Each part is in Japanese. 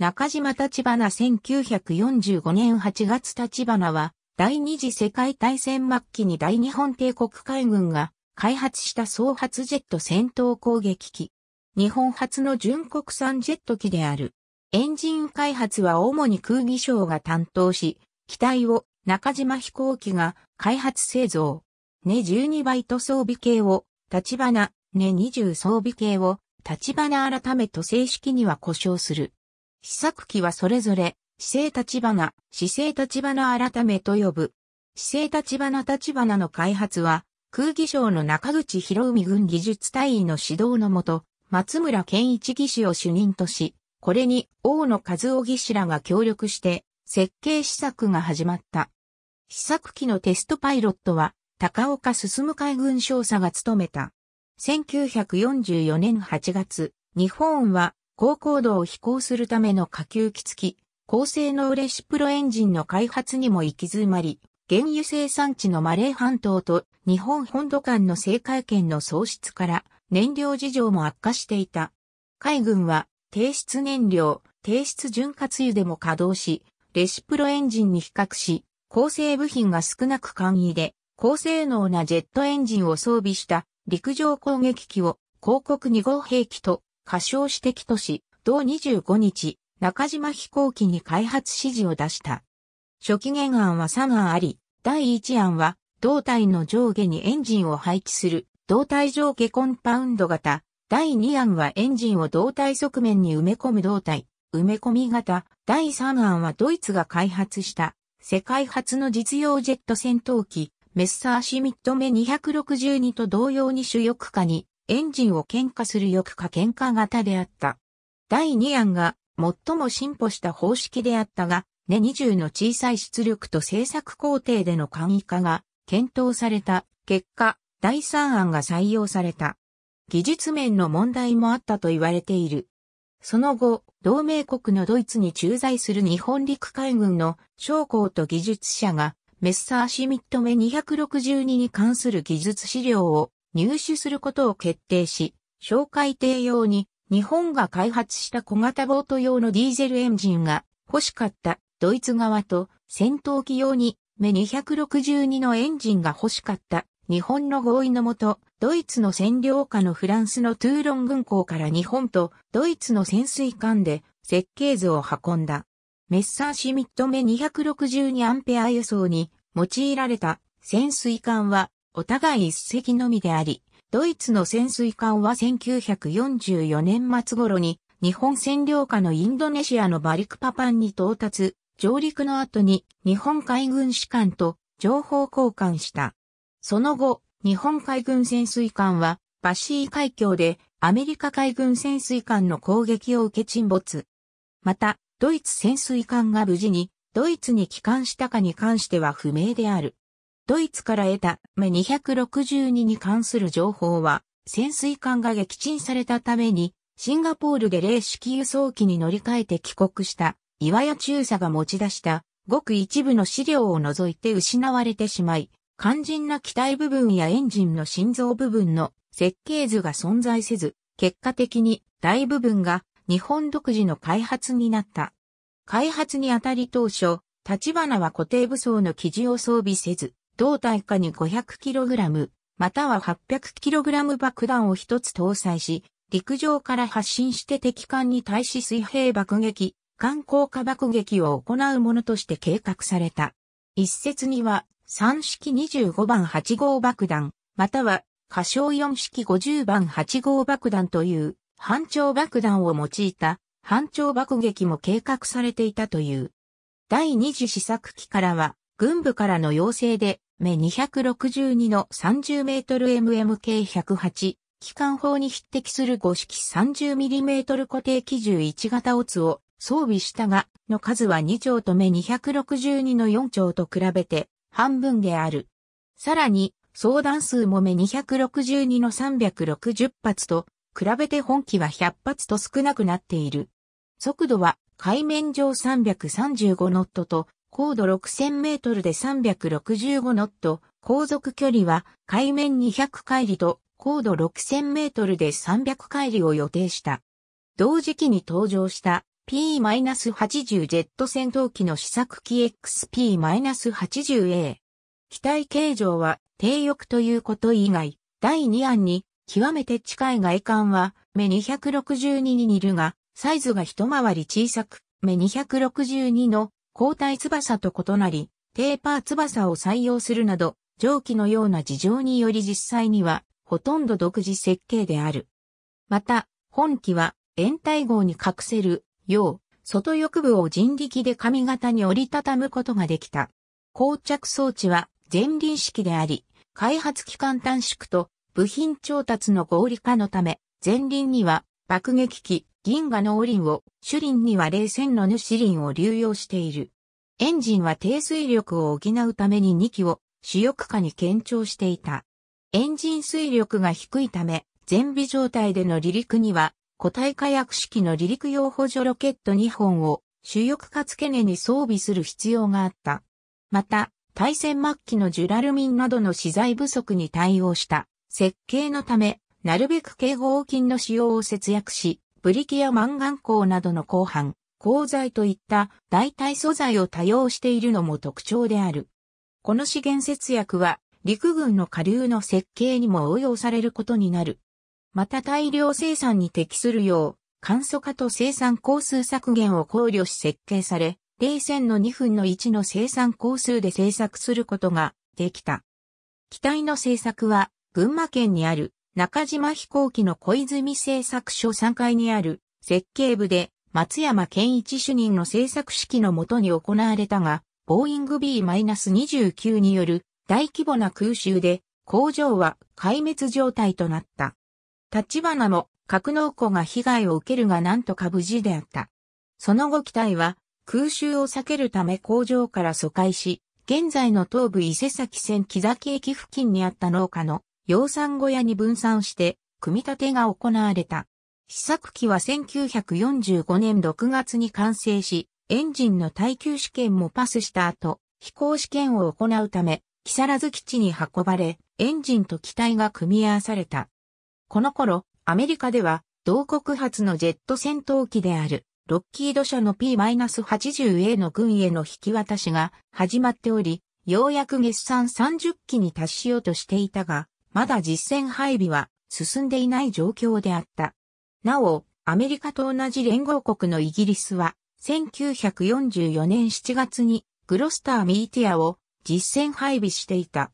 中島立花1945年8月立花は、第二次世界大戦末期に大日本帝国海軍が開発した総発ジェット戦闘攻撃機。日本初の純国産ジェット機である。エンジン開発は主に空技省が担当し、機体を中島飛行機が開発製造。ね12バイト装備系を、立花、ね20装備系を、立花改めと正式には故障する。試作機はそれぞれ、姿勢立花、姿勢立花改めと呼ぶ。姿勢立花立花の開発は、空技省の中口博海軍技術隊員の指導のもと、松村健一技師を主任とし、これに大野和夫技師らが協力して、設計試作が始まった。試作機のテストパイロットは、高岡進海軍少佐が務めた。1944年8月、日本は高高度を飛行するための下級機付き、高性能レシプロエンジンの開発にも行き詰まり、原油生産地のマレー半島と日本本土間の制海権の喪失から燃料事情も悪化していた。海軍は低質燃料、低質潤滑油でも稼働し、レシプロエンジンに比較し、構成部品が少なく簡易で、高性能なジェットエンジンを装備した陸上攻撃機を広告2号兵器と過小指摘とし、同25日、中島飛行機に開発指示を出した。初期原案は3案あり、第1案は、胴体の上下にエンジンを配置する、胴体上下コンパウンド型。第2案はエンジンを胴体側面に埋め込む胴体、埋め込み型。第3案はドイツが開発した、世界初の実用ジェット戦闘機、メッサーシミット目262と同様に主翼下にエンジンを喧嘩する翼か喧嘩型であった。第2案が最も進歩した方式であったが、ネ20の小さい出力と製作工程での簡易化が検討された結果、第3案が採用された。技術面の問題もあったと言われている。その後、同盟国のドイツに駐在する日本陸海軍の将校と技術者がメッサーシミット目262に関する技術資料を入手することを決定し、紹介艇用に日本が開発した小型ボート用のディーゼルエンジンが欲しかったドイツ側と戦闘機用に目262のエンジンが欲しかった日本の合意のもと、ドイツの占領下のフランスのトゥーロン軍港から日本とドイツの潜水艦で設計図を運んだ。メッサーシミット目262アンペア輸送に用いられた潜水艦はお互い一隻のみであり、ドイツの潜水艦は1944年末頃に日本占領下のインドネシアのバリクパパンに到達、上陸の後に日本海軍士官と情報交換した。その後、日本海軍潜水艦はバシー海峡でアメリカ海軍潜水艦の攻撃を受け沈没。また、ドイツ潜水艦が無事にドイツに帰還したかに関しては不明である。ドイツから得た目262に関する情報は、潜水艦が撃沈されたために、シンガポールで霊式輸送機に乗り換えて帰国した、岩屋中佐が持ち出した、ごく一部の資料を除いて失われてしまい、肝心な機体部分やエンジンの心臓部分の設計図が存在せず、結果的に大部分が日本独自の開発になった。開発にあたり当初、立花は固定武装の基地を装備せず、胴体下に 500kg、または 800kg 爆弾を一つ搭載し、陸上から発進して敵艦に対し水平爆撃、艦光下爆撃を行うものとして計画された。一説には、3式25番8号爆弾、または、仮称4式50番8号爆弾という、半長爆弾を用いた、半長爆撃も計画されていたという。第二次試作機からは、軍部からの要請で、目262の 30m mmK108 機関砲に匹敵する5式 30mm 固定機銃1型オツを装備したが、の数は2丁と目262の4丁と比べて半分である。さらに、相談数も目262の360発と比べて本機は100発と少なくなっている。速度は海面上335ノットと高度6000メートルで365ノット、航続距離は海面200海里と高度6000メートルで300海里を予定した。同時期に登場した P-80 ジェット戦闘機の試作機 XP-80A。機体形状は低翼ということ以外、第2案に極めて近い外観は目262に似るが、サイズが一回り小さく、目262の交代翼と異なり、テーパー翼を採用するなど、蒸気のような事情により実際には、ほとんど独自設計である。また、本機は、延滞号に隠せる、よう、外翼部を人力で髪型に折りたたむことができた。膠着装置は、前輪式であり、開発期間短縮と、部品調達の合理化のため、前輪には、爆撃機、銀河の王リを、主輪には冷戦の主輪を流用している。エンジンは低水力を補うために2機を主翼下に検調していた。エンジン水力が低いため、全備状態での離陸には、固体火薬式の離陸用補助ロケット2本を主翼下付け根に装備する必要があった。また、対戦末期のジュラルミンなどの資材不足に対応した設計のため、なるべく警報筋の使用を節約し、ブリキやマンガン鋼などの鋼板、鋼材といった代替素材を多用しているのも特徴である。この資源節約は陸軍の下流の設計にも応用されることになる。また大量生産に適するよう、簡素化と生産工数削減を考慮し設計され、冷戦の2分の1の生産工数で製作することができた。機体の製作は群馬県にある中島飛行機の小泉製作所3階にある設計部で松山健一主任の製作式のもとに行われたが、ボーイング B-29 による大規模な空襲で工場は壊滅状態となった。立花も格納庫が被害を受けるがなんとか無事であった。その後機体は空襲を避けるため工場から疎開し、現在の東部伊勢崎線木崎駅付近にあった農家の養蚕小屋に分散して、組み立てが行われた。試作機は1945年6月に完成し、エンジンの耐久試験もパスした後、飛行試験を行うため、木更津基地に運ばれ、エンジンと機体が組み合わされた。この頃、アメリカでは、同国発のジェット戦闘機である、ロッキード社の P-80A の軍への引き渡しが始まっており、ようやく月産30機に達しようとしていたが、まだ実戦配備は進んでいない状況であった。なお、アメリカと同じ連合国のイギリスは、1944年7月にグロスター・ミーティアを実戦配備していた。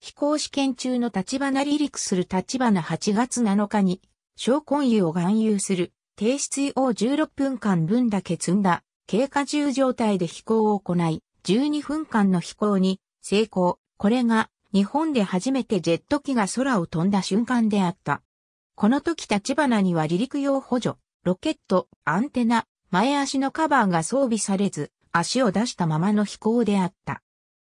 飛行試験中の立花離陸する立花8月7日に、小根油を含有する低質油を16分間分だけ積んだ経過重状態で飛行を行い、12分間の飛行に成功。これが日本で初めてジェット機が空を飛んだ瞬間であった。この時立花には離陸用補助、ロケット、アンテナ、前足のカバーが装備されず、足を出したままの飛行であった。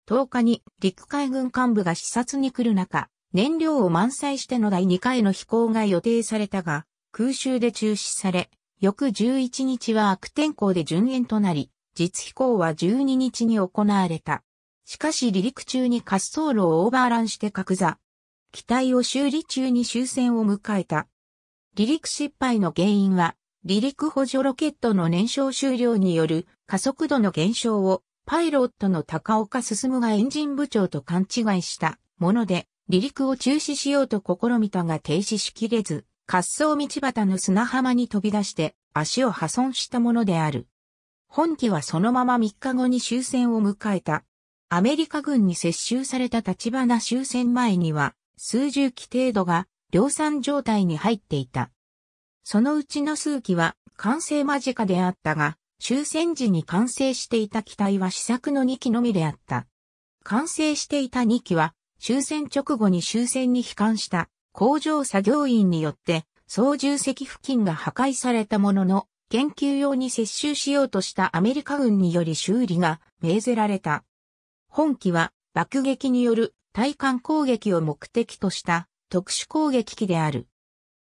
10日に陸海軍幹部が視察に来る中、燃料を満載しての第2回の飛行が予定されたが、空襲で中止され、翌11日は悪天候で順延となり、実飛行は12日に行われた。しかし離陸中に滑走路をオーバーランして格座。機体を修理中に終戦を迎えた。離陸失敗の原因は、離陸補助ロケットの燃焼終了による加速度の減少をパイロットの高岡進がエンジン部長と勘違いしたもので、離陸を中止しようと試みたが停止しきれず、滑走道端の砂浜に飛び出して足を破損したものである。本機はそのまま3日後に終戦を迎えた。アメリカ軍に接収された立花終戦前には、数十機程度が量産状態に入っていた。そのうちの数機は完成間近であったが、終戦時に完成していた機体は試作の2機のみであった。完成していた2機は、終戦直後に終戦に帰還した工場作業員によって操縦席付近が破壊されたものの、研究用に接収しようとしたアメリカ軍により修理が命ぜられた。本機は爆撃による対艦攻撃を目的とした特殊攻撃機である。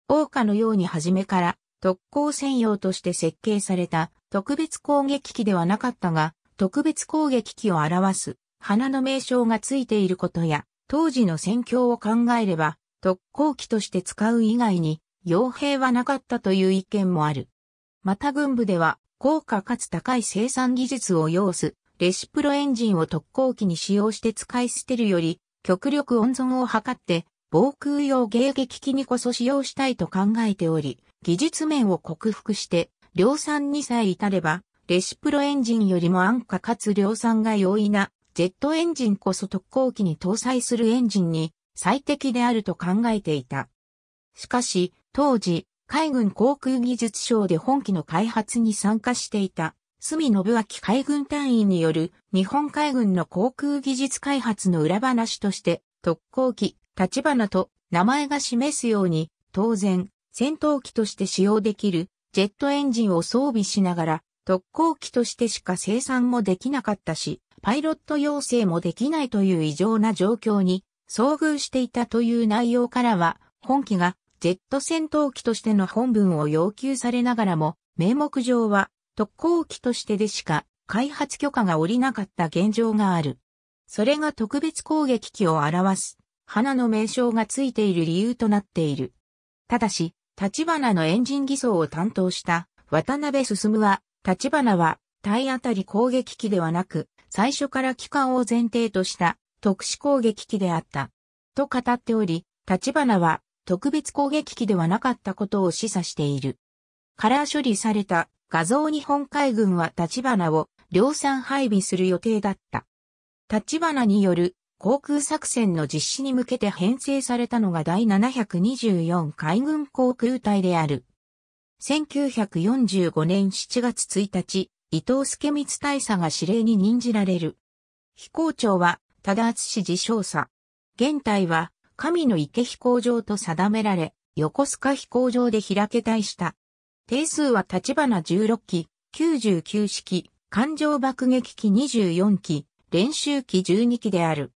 王家のように初めから特攻専用として設計された特別攻撃機ではなかったが、特別攻撃機を表す花の名称がついていることや、当時の戦況を考えれば、特攻機として使う以外に、傭兵はなかったという意見もある。また軍部では、高価かつ高い生産技術を要すレシプロエンジンを特攻機に使用して使い捨てるより、極力温存を図って、防空用迎撃機にこそ使用したいと考えており、技術面を克服して、量産にさえ至れば、レシプロエンジンよりも安価かつ量産が容易な、ジェットエンジンこそ特攻機に搭載するエンジンに最適であると考えていた。しかし、当時、海軍航空技術省で本機の開発に参加していた隅信明海軍隊員による日本海軍の航空技術開発の裏話として特攻機、立花と名前が示すように当然戦闘機として使用できるジェットエンジンを装備しながら特攻機としてしか生産もできなかったし、パイロット養成もできないという異常な状況に遭遇していたという内容からは、本機がジェット戦闘機としての本文を要求されながらも、名目上は特攻機としてでしか開発許可が下りなかった現状がある。それが特別攻撃機を表す、花の名称がついている理由となっている。ただし、立花のエンジン偽装を担当した渡辺進は、立花は体当たり攻撃機ではなく、最初から機関を前提とした特殊攻撃機であった。と語っており、立花は特別攻撃機ではなかったことを示唆している。カラー処理された画像日本海軍は立花を量産配備する予定だった。立花による航空作戦の実施に向けて編成されたのが第724海軍航空隊である。1945年7月1日、伊藤助光大佐が指令に任じられる。飛行長は、忠厚氏自称佐。現隊は、神の池飛行場と定められ、横須賀飛行場で開けたいした。定数は立花16機、99式、艦上爆撃機24機、練習機12機である。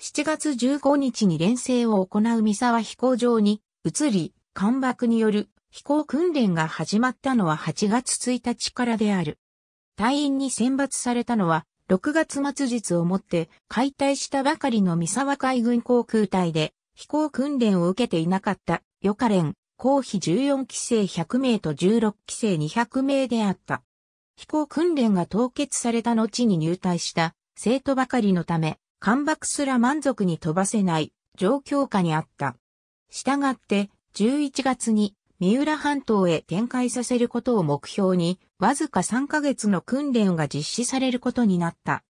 7月15日に連成を行う三沢飛行場に移り、艦爆による飛行訓練が始まったのは8月1日からである。隊員に選抜されたのは6月末日をもって解体したばかりの三沢海軍航空隊で飛行訓練を受けていなかったカレン、公費14期生100名と16期生200名であった。飛行訓練が凍結された後に入隊した生徒ばかりのため、干爆すら満足に飛ばせない状況下にあった。従って、11月に三浦半島へ展開させることを目標に、わずか3ヶ月の訓練が実施されることになった。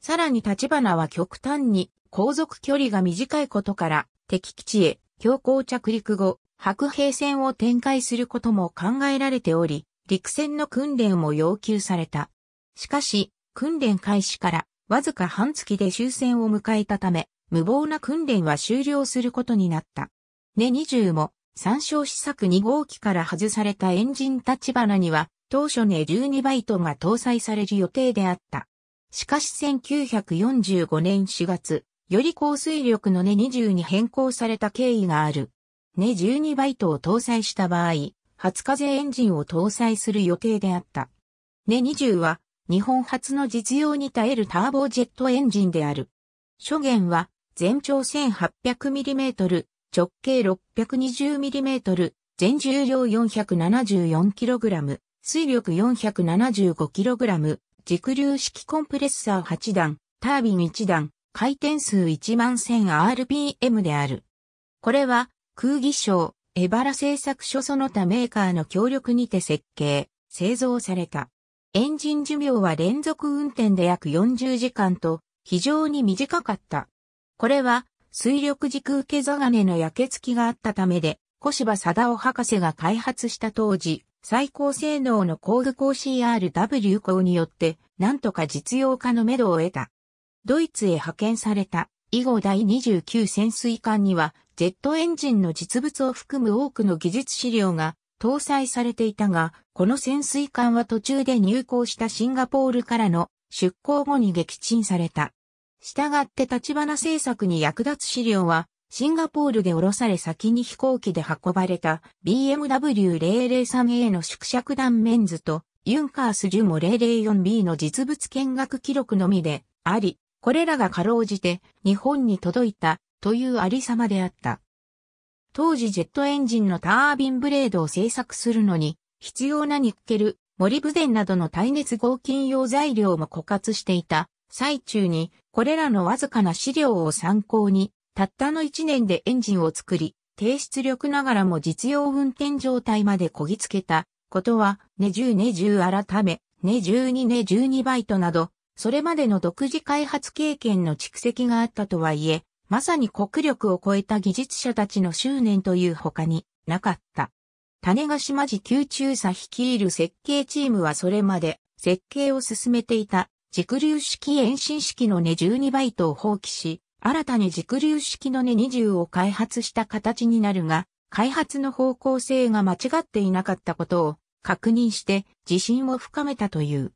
さらに立花は極端に航続距離が短いことから、敵基地へ強行着陸後、白兵戦を展開することも考えられており、陸戦の訓練も要求された。しかし、訓練開始からわずか半月で終戦を迎えたため、無謀な訓練は終了することになった。ネ20も、参照試作2号機から外されたエンジン立花には、当初ネ12バイトが搭載される予定であった。しかし1945年4月、より降水力のネ20に変更された経緯がある。ネ12バイトを搭載した場合、初風エンジンを搭載する予定であった。ネ20は日本初の実用に耐えるターボジェットエンジンである。初言は全長 1800mm、直径 620mm、全重量 474kg、水力 475kg、軸流式コンプレッサー8段、タービン1段、回転数1万 1000rpm である。これは空気省、エバラ製作所その他メーカーの協力にて設計、製造された。エンジン寿命は連続運転で約40時間と非常に短かった。これは水力軸受け座金の焼け付きがあったためで、小芝貞夫博士が開発した当時、最高性能の工具工 CRW 工によって、なんとか実用化の目処を得た。ドイツへ派遣された以後第29潜水艦には、ジェットエンジンの実物を含む多くの技術資料が搭載されていたが、この潜水艦は途中で入港したシンガポールからの出港後に撃沈された。したがって立花製作に役立つ資料は、シンガポールで降ろされ先に飛行機で運ばれた BMW003A の縮尺断面図とユンカースジュも 004B の実物見学記録のみであり、これらがかろうじて日本に届いたというありさまであった。当時ジェットエンジンのタービンブレードを製作するのに必要なニッケル、モリブデンなどの耐熱合金用材料も枯渇していた最中にこれらのわずかな資料を参考にたったの1年でエンジンを作り低出力ながらも実用運転状態までこぎつけたことは、ネ10、ネ10改め、ネ12、ネ12バイトなど、それまでの独自開発経験の蓄積があったとはいえ、まさに国力を超えた技術者たちの執念という他になかった。種ヶ島時宮中佐率いる設計チームはそれまで設計を進めていた軸流式遠心式の根12バイトを放棄し、新たに軸流式の根20を開発した形になるが、開発の方向性が間違っていなかったことを確認して自信を深めたという。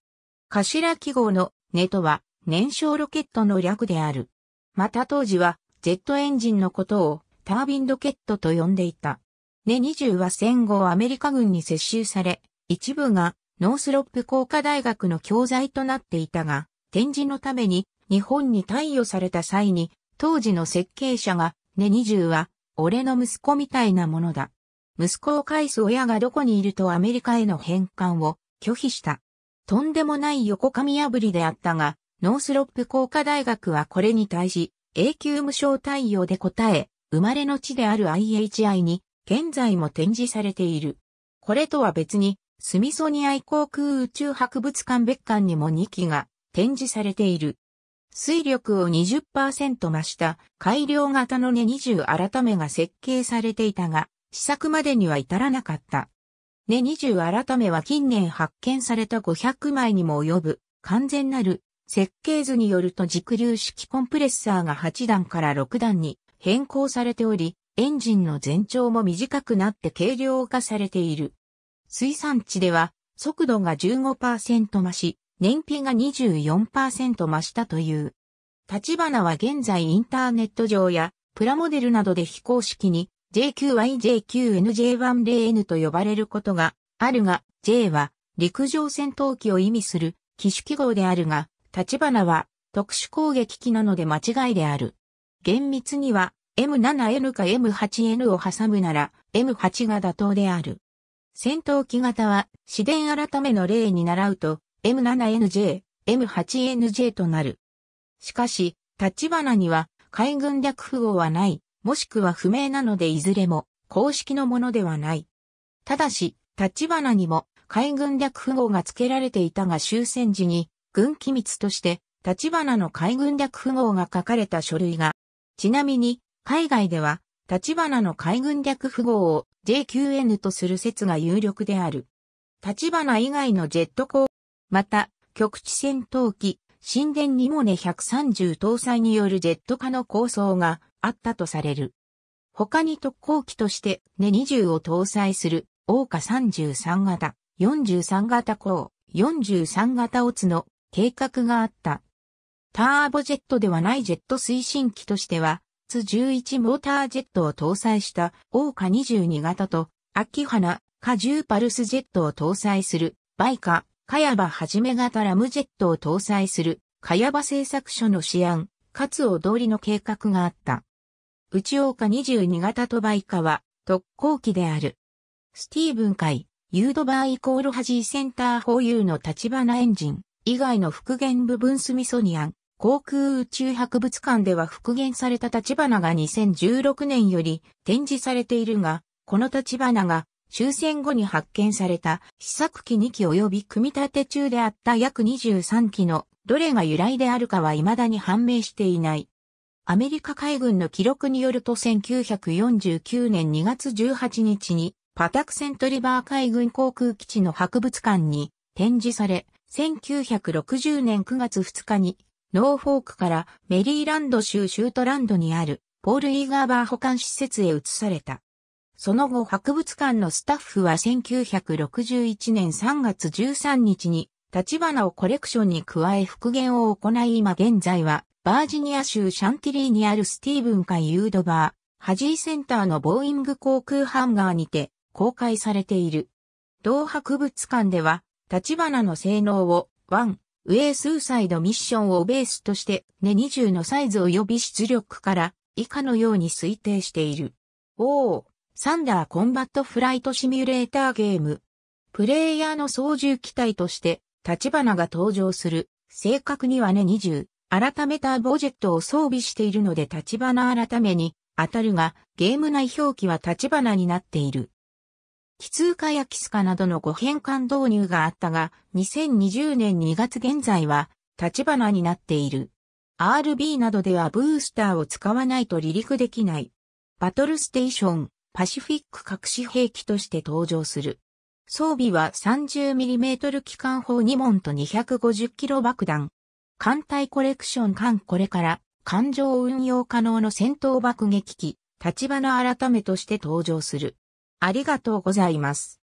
頭記号のネとは燃焼ロケットの略である。また当時はジェットエンジンのことをタービンロケットと呼んでいた。ネ20は戦後アメリカ軍に接収され、一部がノースロップ工科大学の教材となっていたが、展示のために日本に貸与された際に、当時の設計者が、ネ20は、俺の息子みたいなものだ。息子を返す親がどこにいるとアメリカへの返還を拒否した。とんでもない横紙破りであったが、ノースロップ工科大学はこれに対し、永久無償対応で答え、生まれの地である IHI に、現在も展示されている。これとは別に、スミソニアイ航空宇宙博物館別館にも2機が展示されている。水力を20%増した改良型のネ20改めが設計されていたが、試作までには至らなかった。ね20改めは近年発見された500枚にも及ぶ完全なる設計図によると軸流式コンプレッサーが8段から6段に変更されており、エンジンの全長も短くなって軽量化されている。水産地では速度が15%増し、燃費が24%増したという。立花は現在インターネット上やプラモデルなどで非公式に j q y j q n j 1 0 n と呼ばれることがあるが、J は陸上戦闘機を意味する機種記号であるが、立花は特殊攻撃機なので間違いである。厳密には M7N か M8N を挟むなら M8 が妥当である。戦闘機型は自電改めの例に倣うと M7NJ、M8NJ となる。しかし、立花には海軍略符号はない。もしくは不明なのでいずれも公式のものではない。ただし、立花にも海軍略符号が付けられていたが終戦時に軍機密として立花の海軍略符号が書かれた書類が、ちなみに海外では立花の海軍略符号を JQN とする説が有力である。立花以外のジェット航また局地戦闘機、神殿にもね130搭載によるジェット化の構想があったとされる。他に特攻機としてネ20を搭載する、オーカ33型、43型鋼、43型オツの計画があった。ターボジェットではないジェット推進機としては、ツ11モータージェットを搭載したオーカ22型と、秋花、カジューパルスジェットを搭載する、バイカ、カヤバはじめ型ラムジェットを搭載する、カヤバ製作所の試案、カツオ通りの計画があった。内岡22型鳥羽以下は特攻機である。スティーブン海、ユードバーイコールハジーセンター保有の立花エンジン以外の復元部分スミソニアン航空宇宙博物館では復元された立花が2016年より展示されているが、この立花が終戦後に発見された試作機2機及び組み立て中であった約23機のどれが由来であるかは未だに判明していない。アメリカ海軍の記録によると1949年2月18日にパタクセントリバー海軍航空基地の博物館に展示され、1960年9月2日にノーフォークからメリーランド州シュートランドにあるポール・イーガーバー保管施設へ移された。その後博物館のスタッフは1961年3月13日に立花をコレクションに加え復元を行い今現在はバージニア州シャンティリーにあるスティーブン海ユードバー、ハジーセンターのボーイング航空ハンガーにて公開されている。同博物館では、立花の性能を、ワン、ウェイスーサイドミッションをベースとして、ネ20のサイズ及び出力から、以下のように推定している。おー、サンダーコンバットフライトシミュレーターゲーム。プレイヤーの操縦機体として、立花が登場する、正確にはネ20。改めたボジェットを装備しているので立花改めに当たるが、ゲーム内表記は立花になっている。奇数化やキスカなどの5変換導入があったが、2020年2月現在は、立花になっている。RB などではブースターを使わないと離陸できない。バトルステーション、パシフィック隠し兵器として登場する。装備は 30mm 機関砲2門と 250kg 爆弾、艦隊コレクション艦これから艦上運用可能の戦闘爆撃機、立花改めとして登場する。ありがとうございます。